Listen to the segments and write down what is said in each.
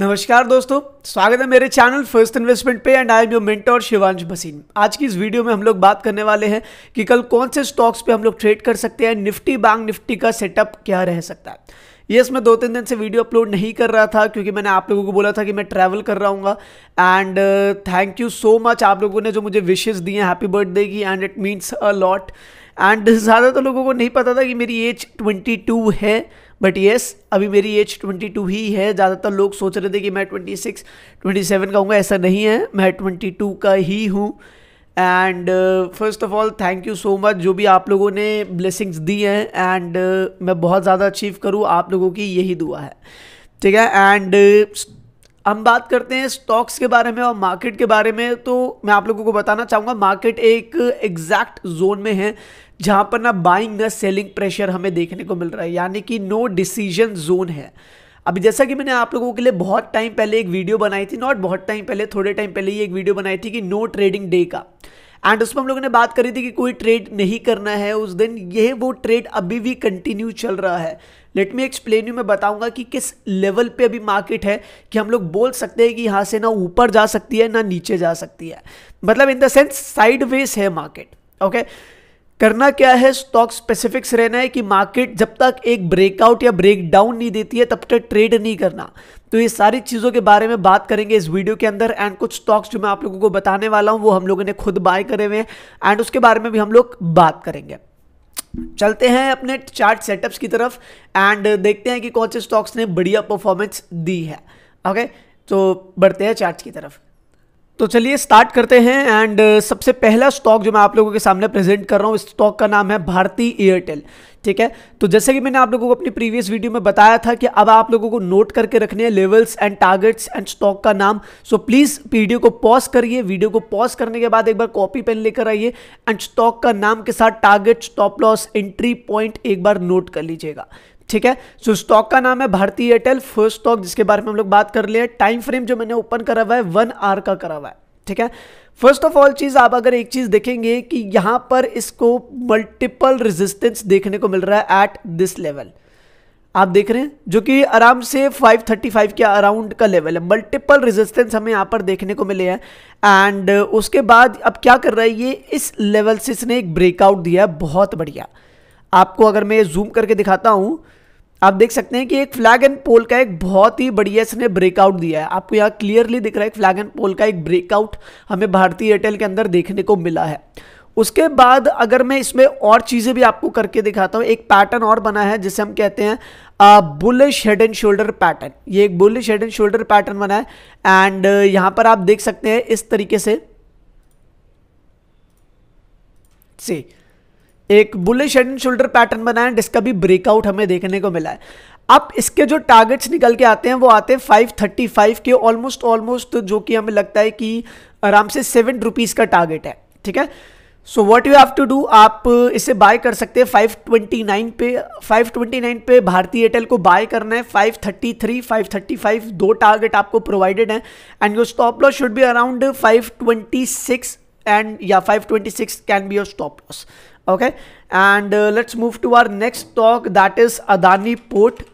नमस्कार दोस्तों स्वागत है मेरे चैनल फर्स्ट इन्वेस्टमेंट पे एंड आई एम योर और शिवांश भसीन आज की इस वीडियो में हम लोग बात करने वाले हैं कि कल कौन से स्टॉक्स पे हम लोग ट्रेड कर सकते हैं निफ्टी बैंक निफ्टी का सेटअप क्या रह सकता है ये yes, मैं दो तीन दिन से वीडियो अपलोड नहीं कर रहा था क्योंकि मैंने आप लोगों को बोला था कि मैं ट्रैवल कर रहा हूँ and thank you so much आप लोगों ने जो मुझे विशेज़ दिए हैं हैप्पी बर्थडे की and it means a lot and ज़्यादातर तो लोगों को नहीं पता था कि मेरी एज 22 है बट येस अभी मेरी एज 22 ही है ज़्यादातर लोग सोच रहे थे कि मैं 26, 27 का हूँ ऐसा नहीं है मैं 22 का ही हूँ and first of all thank you so much जो भी आप लोगों ने ब्लेसिंग्स दी हैं एंड uh, मैं बहुत ज़्यादा अचीव करूँ आप लोगों की यही दुआ है ठीक है एंड uh, हम बात करते हैं स्टॉक्स के बारे में और मार्केट के बारे में तो मैं आप लोगों को बताना चाहूँगा मार्केट एक एग्जैक्ट जोन में है जहां पर ना बाइंग ना सेलिंग प्रेशर हमें देखने को मिल रहा है यानी कि नो डिसीजन जोन है अभी जैसा कि मैंने आप लोगों के लिए बहुत टाइम पहले एक वीडियो बनाई थी नॉट बहुत टाइम पहले थोड़े टाइम पहले ही एक वीडियो बनाई थी कि नो ट्रेडिंग डे का एंड उसमें हम लोगों ने बात करी थी कि कोई ट्रेड नहीं करना है उस दिन यह वो ट्रेड अभी भी कंटिन्यू चल रहा है लेट मी एक्सप्लेन यू मैं बताऊंगा कि किस लेवल पे अभी मार्केट है कि हम लोग बोल सकते हैं कि यहाँ से ना ऊपर जा सकती है ना नीचे जा सकती है मतलब इन द सेंस साइड है मार्केट ओके okay? करना क्या है स्टॉक स्पेसिफिक्स रहना है कि मार्केट जब तक एक ब्रेकआउट या ब्रेकडाउन नहीं देती है तब तक ट्रेड नहीं करना तो ये सारी चीज़ों के बारे में बात करेंगे इस वीडियो के अंदर एंड कुछ स्टॉक्स जो मैं आप लोगों को बताने वाला हूँ वो हम लोगों ने खुद बाय करे हुए हैं एंड उसके बारे में भी हम लोग बात करेंगे चलते हैं अपने चार्ट सेटअप्स की तरफ एंड देखते हैं कि कौन से स्टॉक्स ने बढ़िया परफॉर्मेंस दी है ओके तो बढ़ते हैं चार्ट की तरफ तो चलिए स्टार्ट करते हैं एंड uh, सबसे पहला स्टॉक जो मैं आप लोगों के सामने प्रेजेंट कर रहा हूँ इस स्टॉक का नाम है भारती एयरटेल ठीक है तो जैसे कि मैंने आप लोगों को अपनी प्रीवियस वीडियो में बताया था कि अब आप लोगों को नोट करके रखने हैं levels and targets and stock का नाम सो प्लीज़ वीडियो को पॉज करिए वीडियो को पॉज करने के बाद एक बार कॉपी पेन लेकर आइए एंड स्टॉक का नाम के साथ target stop loss entry point एक बार नोट कर लीजिएगा ठीक है सो स्टॉक का नाम है भारतीय एयरटेल फर्स्ट स्टॉक जिसके बारे में हम लोग बात कर लिए टाइम फ्रेम जो मैंने ओपन करा हुआ है वन आर का करा हुआ है ठीक है फर्स्ट ऑफ ऑल चीज़ आप अगर एक चीज़ देखेंगे कि यहां पर इसको मल्टीपल रेजिस्टेंस देखने को मिल रहा है एट दिस लेवल आप देख रहे हैं जो कि आराम से 535 के अराउंड का लेवल है मल्टीपल रेजिस्टेंस हमें यहां पर देखने को मिले हैं एंड उसके बाद अब क्या कर रहा है ये इस लेवल से इसने एक ब्रेकआउट दिया है बहुत बढ़िया आपको अगर मैं जूम करके दिखाता हूं आप देख सकते हैं कि एक फ्लैग एंड पोल का एक बहुत ही बढ़िया इसने ब्रेकआउट दिया है आपको यहाँ क्लियरली दिख रहा है फ्लैग एंड पोल का एक ब्रेकआउट हमें भारतीय एयरटेल के अंदर देखने को मिला है उसके बाद अगर मैं इसमें और चीज़ें भी आपको करके दिखाता हूँ एक पैटर्न और बना है जिसे हम कहते हैं bullish head and shoulder pattern ये एक bullish head and shoulder pattern बना है एंड यहाँ पर आप देख सकते हैं इस तरीके से सी एक bullish head and shoulder pattern बनाया जिसका भी ब्रेकआउट हमें देखने को मिला है अब इसके जो टारगेट्स निकल के आते हैं वो आते हैं 535 के ऑलमोस्ट ऑलमोस्ट जो कि हमें लगता है कि आराम से सेवन रुपीज़ का टारगेट है ठीक है so what you have to do आप इसे बाय कर सकते हैं 529 पे 529 पे भारतीय एयरटेल को बाय करना है 533 535 दो टारगेट आपको प्रोवाइडेड है and your stop loss should be around 526 and yeah 526 can be your stop loss okay and uh, let's move to our next stock that is adani port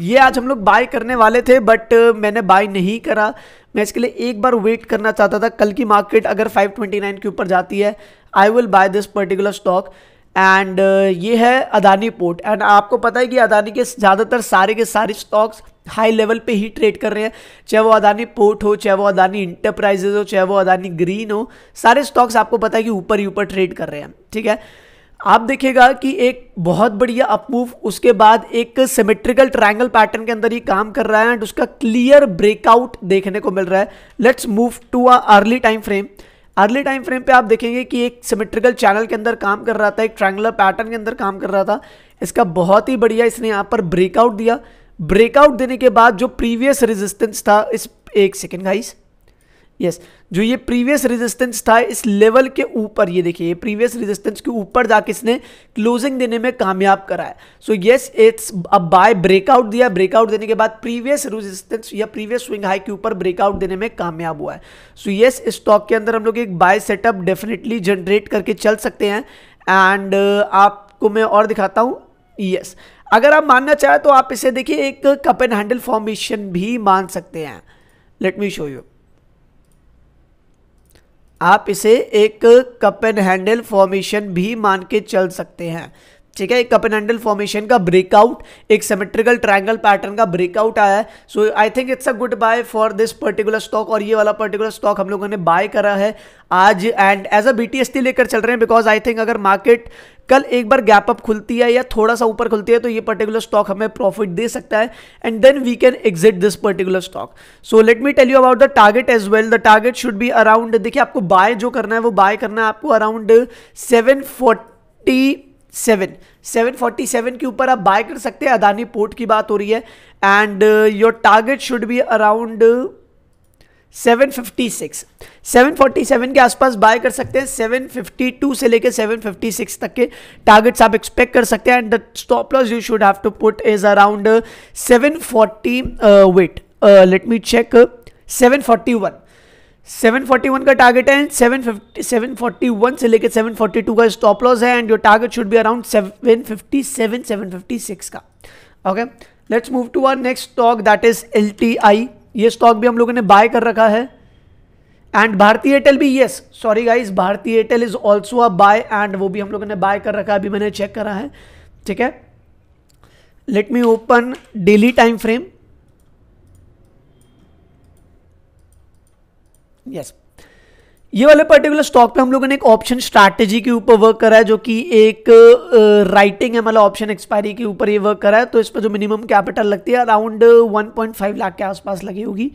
ये आज हम लोग बाय करने वाले थे बट uh, मैंने bye नहीं करा मैं इसके लिए एक बार वेट करना चाहता था कल की मार्केट अगर 529 के ऊपर जाती है I will buy this particular stock and ये है अदानी पोर्ट एंड आपको पता है कि अदानी के ज़्यादातर सारे के सारे स्टॉक्स हाई लेवल पे ही ट्रेड कर रहे हैं चाहे वो अदानी पोर्ट हो चाहे वो अदानी इंटरप्राइजेज हो चाहे वो अदानी ग्रीन हो सारे स्टॉक्स आपको पता है कि ऊपर ही ऊपर ट्रेड कर रहे हैं ठीक है आप देखेगा कि एक बहुत बढ़िया अपमूव उसके बाद एक सिमेट्रिकल ट्रायंगल पैटर्न के अंदर ही काम कर रहा है एंड उसका क्लियर ब्रेकआउट देखने को मिल रहा है let's move to a early time frame early time frame पे आप देखेंगे कि एक सिमेट्रिकल चैनल के अंदर काम कर रहा था एक ट्रायंगुलर पैटर्न के अंदर काम कर रहा था इसका बहुत ही बढ़िया इसने यहाँ पर ब्रेकआउट दिया ब्रेकआउट देने के बाद जो प्रीवियस रेजिस्टेंस था इस एक सेकेंड गाइस यस जो ये प्रीवियस रेजिस्टेंस था इस लेवल के ऊपर ये देखिए प्रीवियस रेजिस्टेंस के ऊपर जाके इसने क्लोजिंग देने में कामयाब करा है सो यस इट्स अब बाय ब्रेकआउट दिया ब्रेकआउट देने के बाद प्रीवियस रेजिस्टेंस या प्रीवियस स्विंग हाई के ऊपर ब्रेकआउट देने में कामयाब हुआ है सो यस स्टॉक के अंदर हम लोग एक बाय सेटअप डेफिनेटली जनरेट करके चल सकते हैं एंड uh, आपको मैं और दिखाता हूँ यस yes. अगर आप मानना चाहें तो आप इसे देखिए एक कप एंड हैंडल फॉर्मेशन भी मान सकते हैं लेट मी शो यू आप इसे एक कप एंड हैंडल फॉर्मेशन भी मान के चल सकते हैं ठीक है एक कप एंड हैंडल फॉर्मेशन का ब्रेकआउट एक सिमेट्रिकल ट्रायंगल पैटर्न का ब्रेकआउट आया है so I think it's a good buy for this particular stock और ये वाला पर्टिकुलर स्टॉक हम लोगों ने बाय करा है आज एंड एज अ बीटीएसटी लेकर चल रहे हैं बिकॉज आई थिंक अगर मार्केट कल एक बार गैप अप खुलती है या थोड़ा सा ऊपर खुलती है तो ये पर्टिकुलर स्टॉक हमें प्रॉफिट दे सकता है and then we can exit this particular stock so let me tell you about the target as well the target should be around देखिए आपको बाय जो करना है वो बाय करना है आपको around seven forty seven seven forty seven के ऊपर आप बाय कर सकते हैं अदानी पोर्ट की बात हो रही है and your target should be around 756 747 के आसपास बाय कर सकते हैं 752 से लेकर 756 तक के टारगेट्स आप एक्सपेक्ट कर सकते हैं and the stop loss you should have to put is around 740 wait let me check 741 741 का टारगेट है सेवन फिफ्टी सेवन से लेकर 742 का स्टॉप लॉस है and your target should be around 757 756 का okay let's move to our next stock that is L T I ये stock भी हम लोगों ने बाय कर रखा है एंड भारतीय एयरटेल भी yes sorry guys Bharti Airtel is also a buy and वो भी हम लोगों ने बाय कर रखा है अभी मैंने चेक करा है ठीक है let me open daily time frame yes ये वाले पर्टिकुलर स्टॉक पे हम लोगों ने एक ऑप्शन स्ट्रैटेजी के ऊपर वर्क करा है जो कि एक राइटिंग है मतलब ऑप्शन एक्सपायरी के ऊपर ये वर्क करा है तो इस पर जो मिनिमम कैपिटल लगती है अराउंड 1.5 लाख के आसपास लगी होगी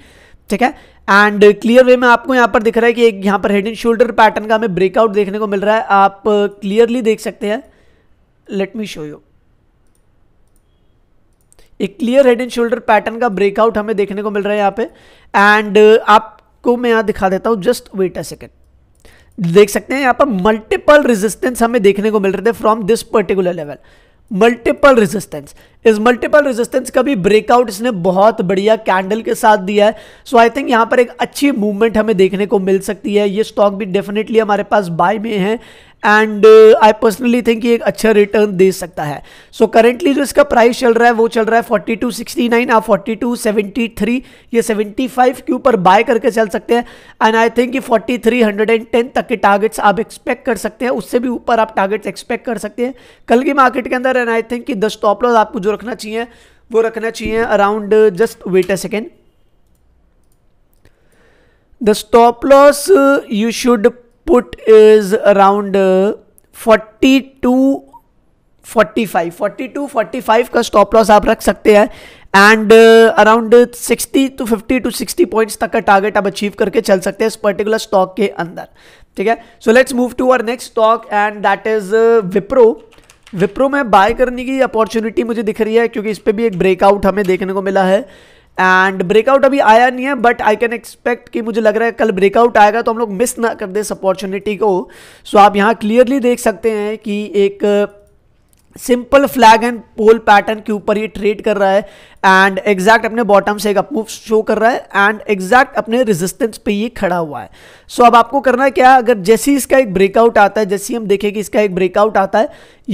ठीक है एंड क्लियर वे में आपको यहाँ पर दिख रहा है कि एक यहाँ पर हेड एंड शोल्डर पैटर्न का हमें ब्रेकआउट देखने को मिल रहा है आप क्लियरली देख सकते हैं लेट मी शो यू एक clear head and shoulder pattern का ब्रेकआउट हमें देखने को मिल रहा है यहाँ पे एंड आप आपको मैं यहां दिखा देता हूं जस्ट वेट अ सेकेंड देख सकते हैं यहां पर मल्टीपल रेजिस्टेंस हमें देखने को मिल रहे थे from this particular level multiple resistance इस मल्टीपल रेजिस्टेंस का भी ब्रेकआउट इसने बहुत बढ़िया कैंडल के साथ दिया है सो आई थिंक यहां पर एक अच्छी मूवमेंट हमें देखने को मिल सकती है ये स्टॉक भी डेफिनेटली हमारे पास बाय में है एंड आई पर्सनली थिंक ये एक अच्छा रिटर्न दे सकता है सो so, करेंटली जो इसका प्राइस चल रहा है वो चल रहा है फोर्टी टू सिक्सटी नाइन आप फोर्टी टू सेवेंटी थ्री ये सेवेंटी फाइव के ऊपर बाय करके चल सकते हैं एंड आई थिंक ये forty three hundred and ten तक के टारगेट्स आप एक्सपेक्ट कर सकते हैं उससे भी ऊपर आप टारगेट्स एक्सपेक्ट कर सकते हैं कल की मार्केट के अंदर एंड आई थिंक कि दस स्टॉप लॉस आपको जो रखना चाहिए वो रखना चाहिए around just wait a second the stop loss you should put is around uh, 42 45 42 45 का स्टॉप लॉस आप रख सकते हैं and around 60 to 50 to 60 points तक का टारगेट आप अचीव करके चल सकते हैं इस पर्टिकुलर स्टॉक के अंदर ठीक है so let's move to our next stock and that is Wipro Wipro में बाय करने की अपॉर्चुनिटी मुझे दिख रही है क्योंकि इस पर भी एक ब्रेकआउट हमें देखने को मिला है एंड ब्रेकआउट अभी आया नहीं है बट आई कैन एक्सपेक्ट कि मुझे लग रहा है कल ब्रेकआउट आएगा तो हम लोग मिस ना कर दें इस अपॉर्चुनिटी को सो so, आप यहाँ क्लियरली देख सकते हैं कि एक simple flag and pole pattern के ऊपर ये ट्रेड कर रहा है एंड एग्जैक्ट अपने बॉटम से एक अपमूव शो कर रहा है एंड एग्जैक्ट अपने रेजिस्टेंस पे ये खड़ा हुआ है सो so, अब आपको करना है क्या अगर जैसे ही इसका एक ब्रेकआउट आता है जैसे ही हम देखें कि इसका एक ब्रेकआउट आता है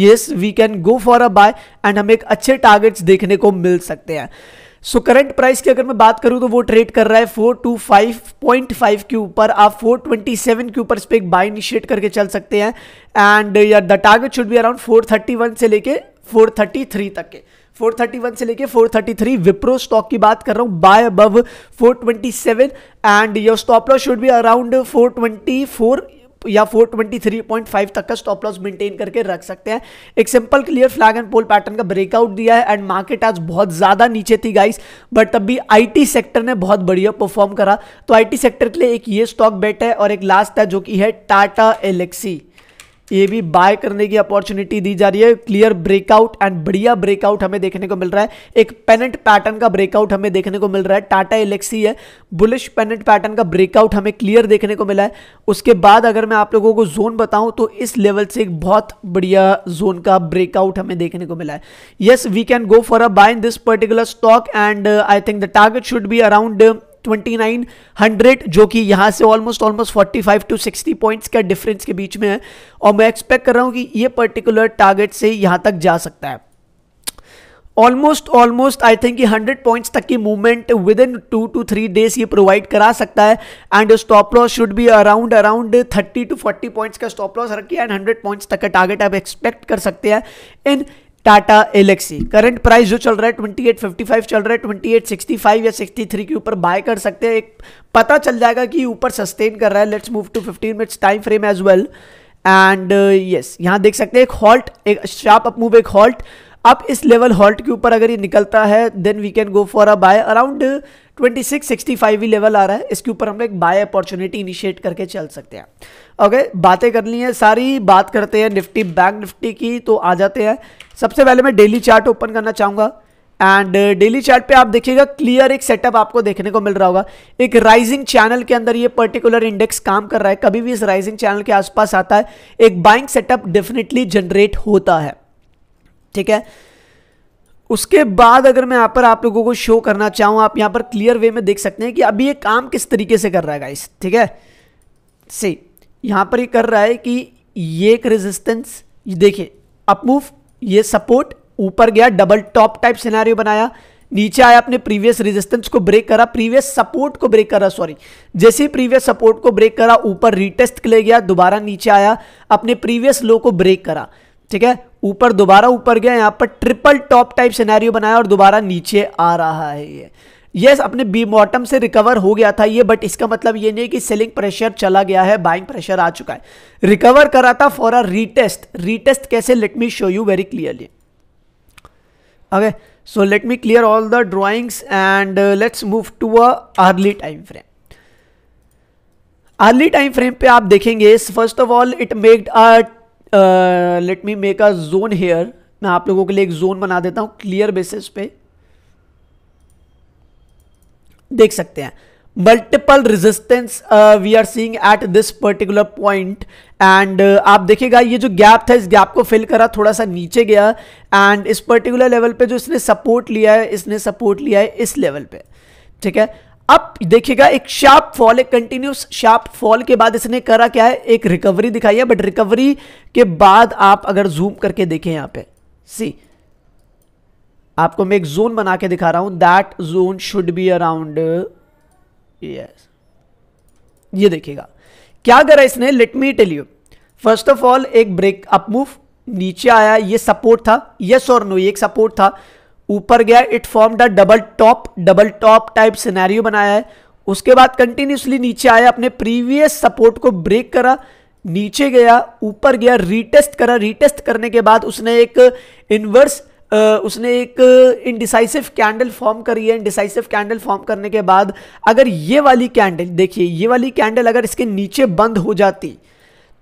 yes we can go for a buy and हमें एक अच्छे टारगेट्स देखने को मिल सकते हैं सो करंट प्राइस की अगर मैं बात करूं तो वो ट्रेड कर रहा है 425.5 के ऊपर आप 427 के ऊपर इस पर एक बाय इनिशिएट करके चल सकते हैं एंड यार the target should be around 431 से लेके 433 तक के 431 से लेके 433 विप्रो स्टॉक की बात कर रहा हूँ buy above 427 and your stop loss should be around 424 या 423.5 तक का स्टॉप लॉस मेंटेन करके रख सकते हैं एक simple clear flag and pole pattern का ब्रेकआउट दिया है एंड मार्केट आज बहुत ज़्यादा नीचे थी गाइस बट तब भी आईटी सेक्टर ने बहुत बढ़िया परफॉर्म करा तो आईटी सेक्टर के लिए एक ये स्टॉक बेट है और एक लास्ट है जो कि है टाटा एलेक्सी ये भी बाय करने की अपॉर्चुनिटी दी जा रही है क्लियर ब्रेकआउट एंड बढ़िया ब्रेकआउट हमें देखने को मिल रहा है एक पेनेंट पैटर्न का ब्रेकआउट हमें देखने को मिल रहा है टाटा एलेक्सी है बुलिश पेनेंट पैटर्न का ब्रेकआउट हमें क्लियर देखने को मिला है उसके बाद अगर मैं आप लोगों को जोन बताऊं तो इस लेवल से एक बहुत बढ़िया जोन का ब्रेकआउट हमें देखने को मिला है yes we can go for a buy in this particular stock and I think the target should be around 2900 जो कि यहां से ऑलमोस्ट ऑलमोस्ट 45 टू 60 पॉइंट्स का डिफरेंस के बीच में है और मैं एक्सपेक्ट कर रहा हूं कि ये पर्टिकुलर टारगेट से यहां तक जा सकता है almost almost I think hundred points तक की movement within two two three days ये प्रोवाइड करा सकता है and stop loss should be around around thirty two forty points का स्टॉप लॉस रखिए एंड हंड्रेड पॉइंट्स तक का टारगेट आप एक्सपेक्ट कर सकते हैं in Tata Elxsi current price जो चल रहा है 2855 चल रहा है 2865 या 63 के ऊपर बाय कर सकते हैं एक पता चल जाएगा कि ऊपर सस्टेन कर रहा है let's move to 15 minutes time frame as well and yes यहां देख सकते हैं एक हॉल्ट एक शार्प अप मूव एक हॉल्ट अब इस लेवल हॉल्ट के ऊपर अगर ये निकलता है then we can go for a buy around 2665 भी लेवल आ रहा है इसके ऊपर हम एक बाय अपॉर्चुनिटी इनिशिएट करके चल सकते हैं ओके okay, बातें कर ली हैं सारी बात करते हैं निफ्टी बैंक निफ्टी की तो आ जाते हैं सबसे पहले मैं डेली चार्ट ओपन करना चाहूँगा एंड डेली चार्ट पे आप देखिएगा क्लियर एक सेटअप आपको देखने को मिल रहा होगा एक राइजिंग चैनल के अंदर ये पर्टिकुलर इंडेक्स काम कर रहा है कभी भी इस राइजिंग चैनल के आसपास आता है एक बाइंग सेटअप डेफिनेटली जनरेट होता है ठीक है उसके बाद अगर मैं यहाँ पर आप लोगों को शो करना चाहूँ आप यहाँ पर क्लियर वे में देख सकते हैं कि अभी ये काम किस तरीके से कर रहा है गाइस ठीक है से यहाँ पर ये कर रहा है कि ये एक रेजिस्टेंस देखिए अपमूव ये सपोर्ट ऊपर गया डबल टॉप टाइप सिनारियो बनाया नीचे आया अपने प्रीवियस रेजिस्टेंस को ब्रेक करा प्रीवियस सपोर्ट को ब्रेक करा सॉरी जैसे ही प्रीवियस सपोर्ट को ब्रेक करा ऊपर रिटेस्ट ले गया दोबारा नीचे आया अपने प्रीवियस लो को ब्रेक करा ठीक है ऊपर दोबारा ऊपर गया यहाँ पर ट्रिपल टॉप टाइप सिनेरियो बनाया और दोबारा नीचे आ रहा है ये यस yes, अपने बी बॉटम से रिकवर हो गया था ये बट इसका मतलब ये नहीं कि सेलिंग प्रेशर चला गया है बाइंग प्रेशर आ चुका है रिकवर करा था फॉर अ रीटेस्ट रीटेस्ट कैसे let me show you very clearly okay so let me clear all the drawings and let's move to a early time frame early time frame पे आप देखेंगे first of all it maked a let me make a zone here मैं आप लोगों के लिए एक zone बना देता हूँ क्लियर बेसिस पे देख सकते हैं multiple resistance we are seeing at this particular point and आप देखिएगा ये जो गैप था इस गैप को फिल करा थोड़ा सा नीचे गया एंड इस पर्टिकुलर लेवल पे जो इसने सपोर्ट लिया है इसने सपोर्ट लिया है इस लेवल पे ठीक है अब देखिएगा एक शार्प फॉल एक कंटिन्यूस शार्प फॉल के बाद इसने करा क्या है एक रिकवरी दिखाई है बट रिकवरी के बाद आप अगर जूम करके देखें यहां पे सी आपको मैं एक जोन बना के दिखा रहा हूं that zone should be around yes ये देखिएगा क्या करा इसने let me tell you first of all एक ब्रेक अप मूव नीचे आया ये सपोर्ट था यस और नो ये एक सपोर्ट था ऊपर गया it form the double top double top type scenario बनाया है उसके बाद कंटिन्यूसली नीचे आया अपने प्रीवियस सपोर्ट को ब्रेक करा नीचे गया ऊपर गया रीटेस्ट करा रीटेस्ट करने के बाद उसने एक इनवर्स उसने एक इनडिसाइसिव कैंडल फॉर्म करी है इनडिसाइसिव कैंडल फॉर्म करने के बाद अगर ये वाली कैंडल देखिए ये वाली कैंडल अगर इसके नीचे बंद हो जाती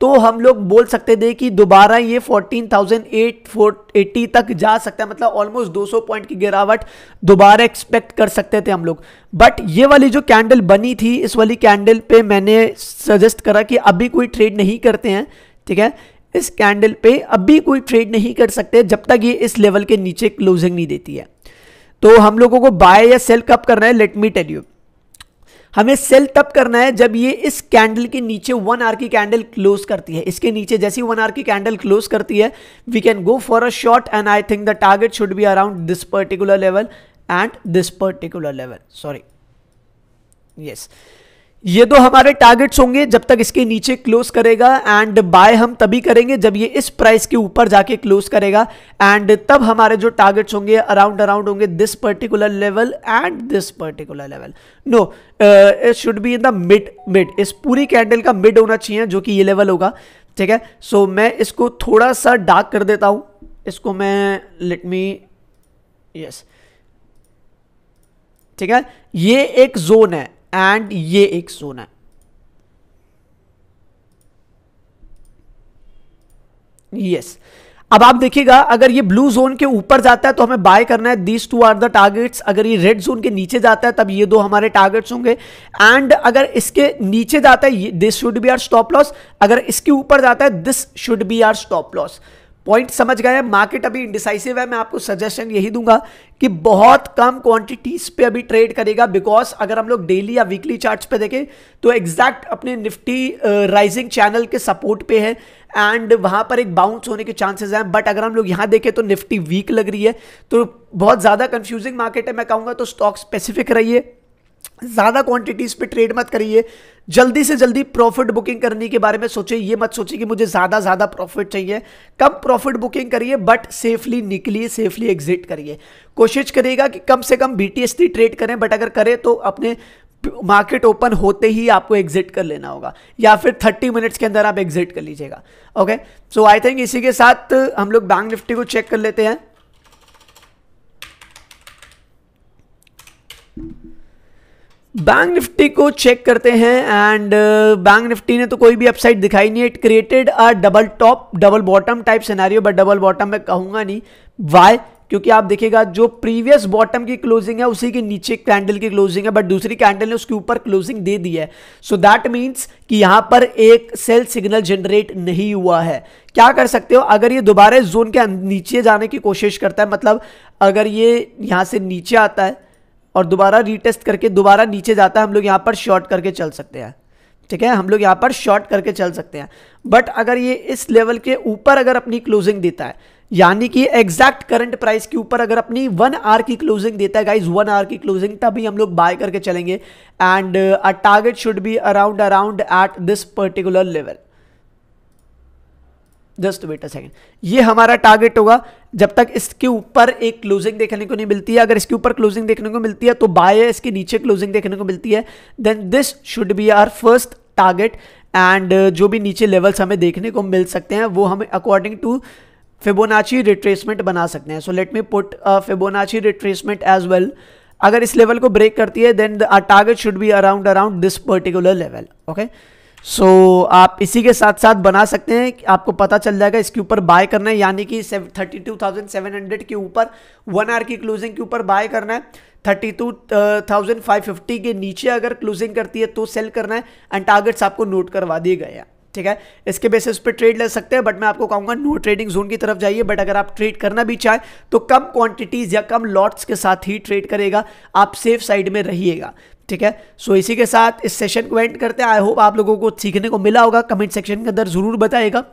तो हम लोग बोल सकते थे कि दोबारा ये 14,880 तक जा सकता है मतलब ऑलमोस्ट 200 पॉइंट की गिरावट दोबारा एक्सपेक्ट कर सकते थे हम लोग बट ये वाली जो कैंडल बनी थी इस वाली कैंडल पे मैंने सजेस्ट करा कि अभी कोई ट्रेड नहीं करते हैं ठीक है इस कैंडल पे अभी कोई ट्रेड नहीं कर सकते जब तक ये इस लेवल के नीचे क्लोजिंग नहीं देती है तो हम लोगों को बाय या सेल कब करना है लेट मी टेल यू हमें सेल तब करना है जब ये इस कैंडल के नीचे वन आर की कैंडल क्लोज करती है इसके नीचे जैसी वन आर की कैंडल क्लोज करती है we can go for a short and I think the target should be around this particular level and this particular level sorry yes ये दो हमारे टारगेट्स होंगे जब तक इसके नीचे क्लोज करेगा एंड बाय हम तभी करेंगे जब ये इस प्राइस के ऊपर जाके क्लोज करेगा एंड तब हमारे जो टारगेट्स होंगे अराउंड अराउंड होंगे this particular level and this particular level no it should be in the mid mid इस पूरी कैंडल का मिड होना चाहिए जो कि ये लेवल होगा ठीक है सो so, मैं इसको थोड़ा सा डार्क कर देता हूँ इसको मैं लेट मी यस ठीक है ये एक जोन है एंड ये एक सोना है यस yes. अब आप देखिएगा अगर ये ब्लू जोन के ऊपर जाता है तो हमें बाय करना है these two are the targets अगर ये रेड जोन के नीचे जाता है तब ये दो हमारे टारगेट्स होंगे एंड अगर इसके नीचे जाता है this should be our stop loss अगर इसके ऊपर जाता है this should be our stop loss point समझ गए मार्केट अभी इंडिसाइसिव है मैं आपको सजेशन यही दूंगा कि बहुत कम क्वांटिटीज पे अभी ट्रेड करेगा बिकॉज अगर हम लोग डेली या वीकली चार्ट्स पे देखें तो एग्जैक्ट अपने निफ्टी राइजिंग चैनल के सपोर्ट पे है एंड वहां पर एक बाउंस होने के चांसेस हैं बट अगर हम लोग यहां देखें तो निफ्टी वीक लग रही है तो बहुत ज़्यादा कंफ्यूजिंग मार्केट है मैं कहूँगा तो स्टॉक स्पेसिफिक रहिए ज़्यादा क्वांटिटीज़ पे ट्रेड मत करिए जल्दी से जल्दी प्रॉफिट बुकिंग करने के बारे में सोचिए ये मत सोचिए कि मुझे ज़्यादा ज़्यादा प्रॉफिट चाहिए कम प्रॉफिट बुकिंग करिए बट सेफली निकलिए सेफली एग्जिट करिए कोशिश करिएगा कि कम से कम बी टी ट्रेड करें बट अगर करें तो अपने मार्केट ओपन होते ही आपको एग्जिट कर लेना होगा या फिर 30 मिनट्स के अंदर आप एग्जिट कर लीजिएगा ओके सो आई थिंक इसी के साथ हम लोग बैंक निफ्टी को चेक कर लेते हैं बैंक निफ्टी को चेक करते हैं एंड बैंक निफ्टी ने तो कोई भी अपसाइड दिखाई नहीं है it created a double top double bottom type scenario but double bottom मैं कहूंगा नहीं वाई क्योंकि आप देखिएगा जो प्रीवियस बॉटम की क्लोजिंग है उसी के नीचे कैंडल की क्लोजिंग है बट दूसरी कैंडल ने उसके ऊपर क्लोजिंग दे दी है सो दैट मीन्स कि यहां पर एक सेल सिग्नल जनरेट नहीं हुआ है क्या कर सकते हो अगर ये दोबारा जोन के अं-, नीचे जाने की कोशिश करता है मतलब अगर ये यहां से नीचे आता है और दोबारा रीटेस्ट करके दोबारा नीचे जाता है हम लोग यहाँ पर शॉर्ट करके चल सकते हैं ठीक है हम लोग यहाँ पर शॉर्ट करके चल सकते हैं बट अगर ये इस लेवल के ऊपर अगर अपनी क्लोजिंग देता है यानी कि एग्जैक्ट करंट प्राइस के ऊपर अगर अपनी वन आर की क्लोजिंग देता है गाइज वन आर की क्लोजिंग तभी हम लोग बाय करके चलेंगे and a target should be around around at this particular level just wait a second ये हमारा टारगेट होगा जब तक इसके ऊपर एक क्लोजिंग देखने को नहीं मिलती है अगर इसके ऊपर क्लोजिंग देखने को मिलती है तो बाय है इसके नीचे क्लोजिंग देखने को मिलती है then this should be our first target and जो भी नीचे लेवल्स हमें देखने को मिल सकते हैं वो हमें अकॉर्डिंग टू फिबोनाची रिट्रेसमेंट बना सकते हैं so let me put Fibonacci retracement as well अगर इस लेवल को ब्रेक करती है then our target should be around around this particular level okay so so, आप इसी के साथ साथ बना सकते हैं आपको पता चल जाएगा इसके ऊपर बाय करना है यानी कि thirty two thousand seven hundred के ऊपर वन आर की क्लोजिंग के ऊपर बाय करना है thirty two thousand five fifty के नीचे अगर क्लोजिंग करती है तो सेल करना है एंड टारगेट्स आपको नोट करवा दिए गए हैं ठीक है इसके बेसिस पे ट्रेड ले सकते हैं बट मैं आपको कहूंगा नो ट्रेडिंग जोन की तरफ जाइए बट अगर आप ट्रेड करना भी चाहें तो कम क्वांटिटीज़ या कम लॉट्स के साथ ही ट्रेड करेगा आप सेफ साइड में रहिएगा ठीक है सो so, इसी के साथ इस सेशन को एंड करते हैं आई होप आप लोगों को सीखने को मिला होगा कमेंट सेक्शन के अंदर ज़रूर बताएगा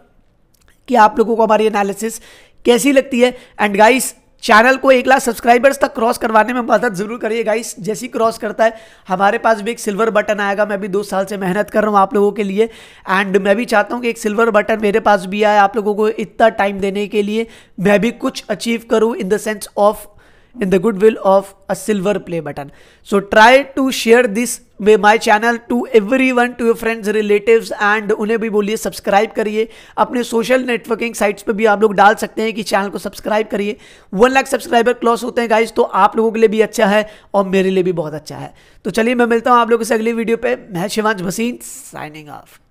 कि आप लोगों को हमारी एनालिसिस कैसी लगती है एंड गाइस चैनल को एक लाख सब्सक्राइबर्स तक क्रॉस करवाने में मदद जरूर करिए गाइस जैसे ही क्रॉस करता है हमारे पास भी एक सिल्वर बटन आएगा मैं भी दो साल से मेहनत कर रहा हूँ आप लोगों के लिए एंड मैं भी चाहता हूँ कि एक सिल्वर बटन मेरे पास भी आए आप लोगों को इतना टाइम देने के लिए मैं भी कुछ अचीव करूँ in the sense of in the the goodwill of a play button so try to share this this my channel to everyone, to your friends, relative and उन्हें भी बोलिए सब्सक्राइब करिए अपने सोशल नेटवर्किंग साइट्स पर भी आप लोग डाल सकते हैं कि चैनल को सब्सक्राइब करिए वन लाख सब्सक्राइबर क्लॉस होते हैं गाइज तो आप लोगों के लिए भी अच्छा है और मेरे लिए भी बहुत अच्छा है तो चलिए मैं मिलता हूँ आप लोगों से अगली वीडियो पर मैं शिवांश भसीन साइनिंग ऑफ